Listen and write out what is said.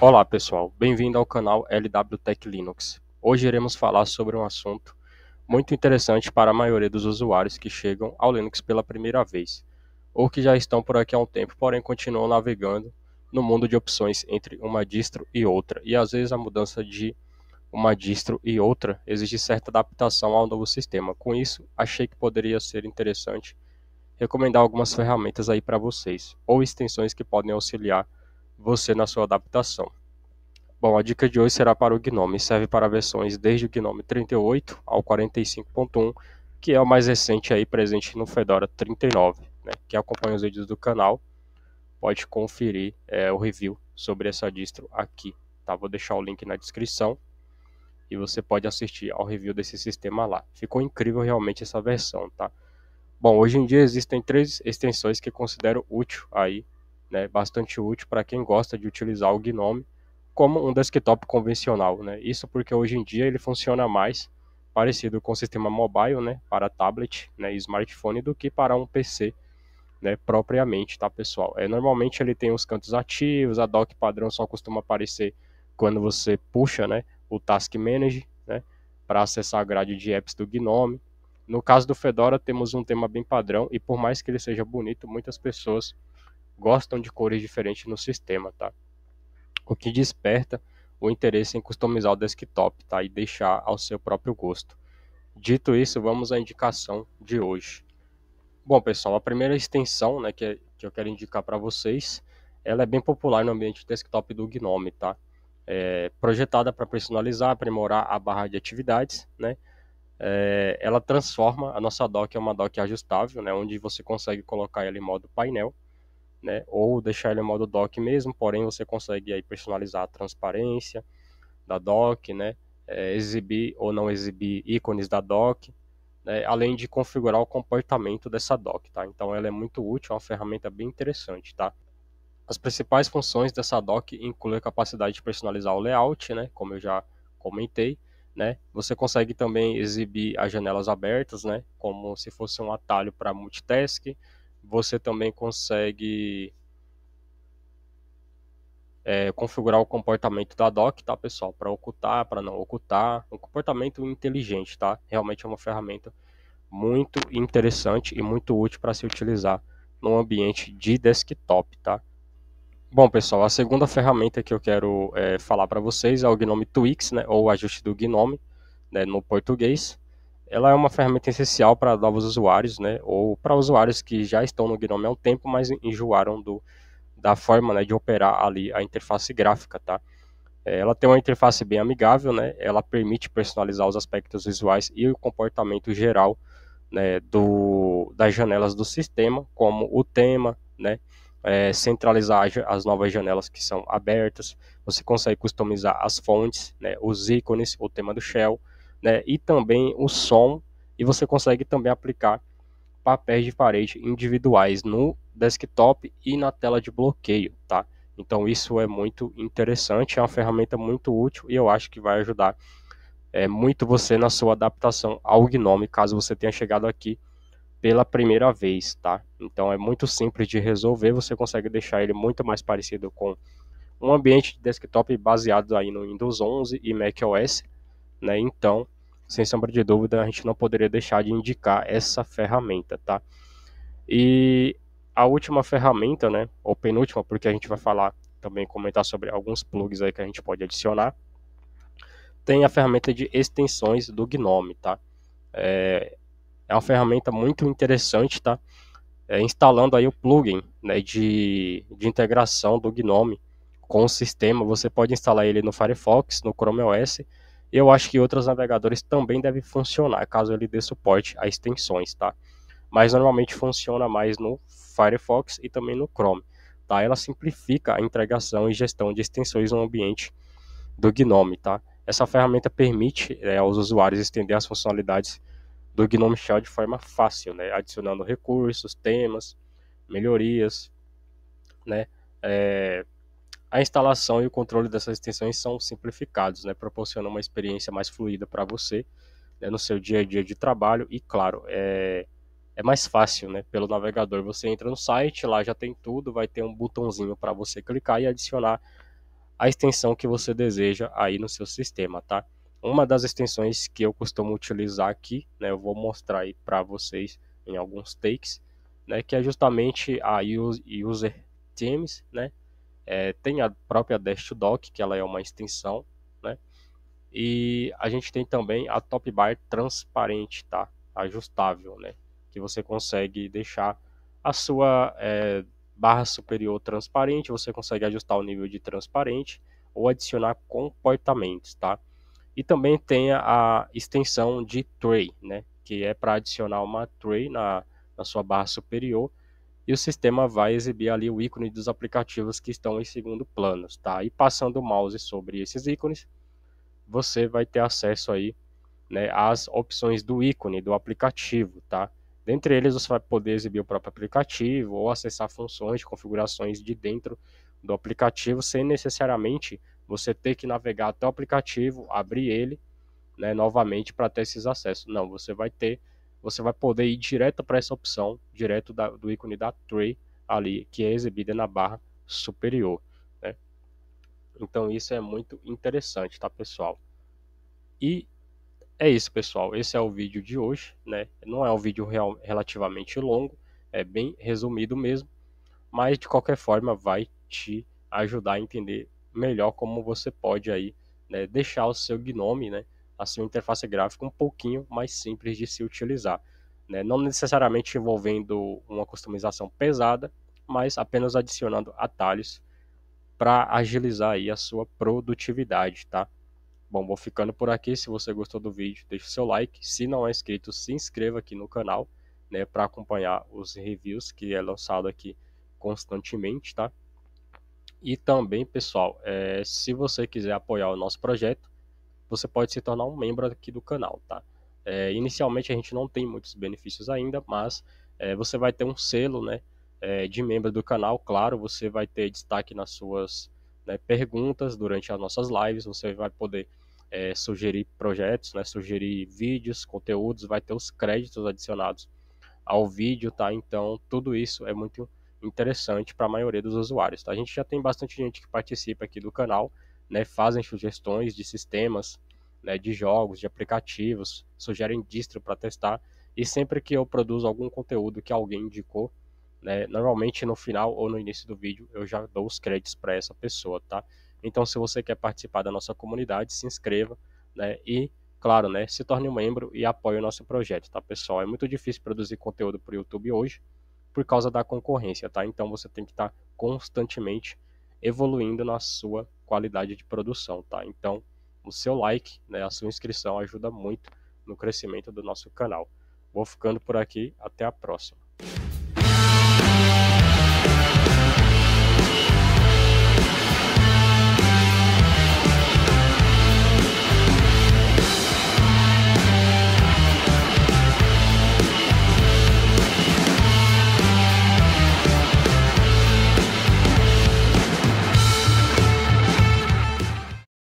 Olá pessoal, bem-vindo ao canal LW Tech Linux. Hoje iremos falar sobre um assunto muito interessante para a maioria dos usuários que chegam ao Linux pela primeira vez, ou que já estão por aqui há um tempo, porém continuam navegando no mundo de opções entre uma distro e outra, e às vezes a mudança de uma distro e outra exige certa adaptação ao novo sistema. Com isso, achei que poderia ser interessante recomendar algumas ferramentas aí para vocês, ou extensões que podem auxiliar você na sua adaptação. Bom, a dica de hoje será para o Gnome, serve para versões desde o Gnome 38 ao 45.1, que é o mais recente aí presente no Fedora 39. Né? Quem acompanha os vídeos do canal pode conferir é, o review sobre essa distro aqui. Tá? Vou deixar o link na descrição e você pode assistir ao review desse sistema lá. Ficou incrível realmente essa versão, tá? Bom, hoje em dia existem três extensões que considero útil aí né, bastante útil para quem gosta de utilizar o Gnome como um desktop convencional. Né? Isso porque hoje em dia ele funciona mais parecido com o sistema mobile, né, para tablet né, e smartphone, do que para um PC né, propriamente, tá, pessoal? É, normalmente ele tem os cantos ativos, a dock padrão só costuma aparecer quando você puxa né, o Task Manager né, para acessar a grade de apps do Gnome. No caso do Fedora, temos um tema bem padrão e por mais que ele seja bonito, muitas pessoas gostam de cores diferentes no sistema, tá? O que desperta o interesse em customizar o desktop, tá? E deixar ao seu próprio gosto. Dito isso, vamos à indicação de hoje. Bom, pessoal, a primeira extensão, né, que, é, que eu quero indicar para vocês, ela é bem popular no ambiente desktop do GNOME, tá? É, projetada para personalizar, aprimorar a barra de atividades, né? É, ela transforma a nossa dock em uma dock ajustável, né, onde você consegue colocar ela em modo painel né? Ou deixar ele em modo dock mesmo, porém você consegue aí personalizar a transparência da dock, né? É, exibir ou não exibir ícones da dock, né? além de configurar o comportamento dessa dock, tá? Então ela é muito útil, é uma ferramenta bem interessante, tá? As principais funções dessa dock incluem a capacidade de personalizar o layout, né? Como eu já comentei, né? Você consegue também exibir as janelas abertas, né? Como se fosse um atalho para multitask, você também consegue é, configurar o comportamento da doc, tá, pessoal? Para ocultar, para não ocultar. Um comportamento inteligente, tá? Realmente é uma ferramenta muito interessante e muito útil para se utilizar no ambiente de desktop, tá? Bom, pessoal, a segunda ferramenta que eu quero é, falar para vocês é o Gnome Twix, né? Ou ajuste do Gnome né, no português ela é uma ferramenta essencial para novos usuários, né, ou para usuários que já estão no Gnome há um tempo, mas enjoaram do, da forma né, de operar ali a interface gráfica, tá? É, ela tem uma interface bem amigável, né? Ela permite personalizar os aspectos visuais e o comportamento geral né, do, das janelas do sistema, como o tema, né? É, centralizar as novas janelas que são abertas. Você consegue customizar as fontes, né, os ícones, o tema do shell, né, e também o som, e você consegue também aplicar papéis de parede individuais no desktop e na tela de bloqueio, tá? Então isso é muito interessante, é uma ferramenta muito útil e eu acho que vai ajudar é, muito você na sua adaptação ao GNOME, caso você tenha chegado aqui pela primeira vez, tá? Então é muito simples de resolver, você consegue deixar ele muito mais parecido com um ambiente de desktop baseado aí no Windows 11 e macOS, né? Então, sem sombra de dúvida, a gente não poderia deixar de indicar essa ferramenta, tá? E a última ferramenta, né, ou penúltima, porque a gente vai falar também comentar sobre alguns plugs aí que a gente pode adicionar, tem a ferramenta de extensões do GNOME, tá? É, é uma ferramenta muito interessante, tá? É, instalando aí o plugin né, de, de integração do GNOME com o sistema, você pode instalar ele no Firefox, no Chrome OS eu acho que outros navegadores também devem funcionar, caso ele dê suporte a extensões, tá? Mas normalmente funciona mais no Firefox e também no Chrome, tá? Ela simplifica a entregação e gestão de extensões no ambiente do GNOME, tá? Essa ferramenta permite é, aos usuários estender as funcionalidades do GNOME Shell de forma fácil, né? Adicionando recursos, temas, melhorias, né? É, a instalação e o controle dessas extensões são simplificados, né, Proporcionam uma experiência mais fluida para você né, no seu dia a dia de trabalho e, claro, é, é mais fácil né, pelo navegador. Você entra no site, lá já tem tudo, vai ter um botãozinho para você clicar e adicionar a extensão que você deseja aí no seu sistema, tá? Uma das extensões que eu costumo utilizar aqui, né, eu vou mostrar aí para vocês em alguns takes, né, que é justamente a User Themes, né, é, tem a própria Dash que ela é uma extensão, né? E a gente tem também a Top Bar transparente, tá? Ajustável, né? Que você consegue deixar a sua é, barra superior transparente, você consegue ajustar o nível de transparente ou adicionar comportamentos, tá? E também tem a extensão de tray, né? Que é para adicionar uma tray na, na sua barra superior e o sistema vai exibir ali o ícone dos aplicativos que estão em segundo plano, tá? E passando o mouse sobre esses ícones, você vai ter acesso aí né, às opções do ícone do aplicativo, tá? Dentre eles, você vai poder exibir o próprio aplicativo ou acessar funções, configurações de dentro do aplicativo, sem necessariamente você ter que navegar até o aplicativo, abrir ele né, novamente para ter esses acessos. Não, você vai ter você vai poder ir direto para essa opção, direto da, do ícone da tray ali, que é exibida na barra superior. Né? Então isso é muito interessante, tá pessoal? E é isso, pessoal. Esse é o vídeo de hoje, né? Não é um vídeo real, relativamente longo, é bem resumido mesmo, mas de qualquer forma vai te ajudar a entender melhor como você pode aí né, deixar o seu gnome, né? assim, uma interface gráfica um pouquinho mais simples de se utilizar. Né? Não necessariamente envolvendo uma customização pesada, mas apenas adicionando atalhos para agilizar aí a sua produtividade, tá? Bom, vou ficando por aqui. Se você gostou do vídeo, deixe seu like. Se não é inscrito, se inscreva aqui no canal, né, para acompanhar os reviews que é lançado aqui constantemente, tá? E também, pessoal, é, se você quiser apoiar o nosso projeto, você pode se tornar um membro aqui do canal, tá? É, inicialmente a gente não tem muitos benefícios ainda, mas é, você vai ter um selo, né, é, de membro do canal. Claro, você vai ter destaque nas suas né, perguntas durante as nossas lives. Você vai poder é, sugerir projetos, né, sugerir vídeos, conteúdos, vai ter os créditos adicionados ao vídeo, tá? Então tudo isso é muito interessante para a maioria dos usuários. Tá? A gente já tem bastante gente que participa aqui do canal né, fazem sugestões de sistemas, né, de jogos, de aplicativos, sugerem distro para testar. E sempre que eu produzo algum conteúdo que alguém indicou, né, normalmente no final ou no início do vídeo eu já dou os créditos para essa pessoa, tá? Então, se você quer participar da nossa comunidade, se inscreva, né? E, claro, né, se torne um membro e apoie o nosso projeto, tá, pessoal? É muito difícil produzir conteúdo para o YouTube hoje por causa da concorrência, tá? Então, você tem que estar tá constantemente evoluindo na sua qualidade de produção, tá? Então, o seu like, né, a sua inscrição ajuda muito no crescimento do nosso canal. Vou ficando por aqui, até a próxima.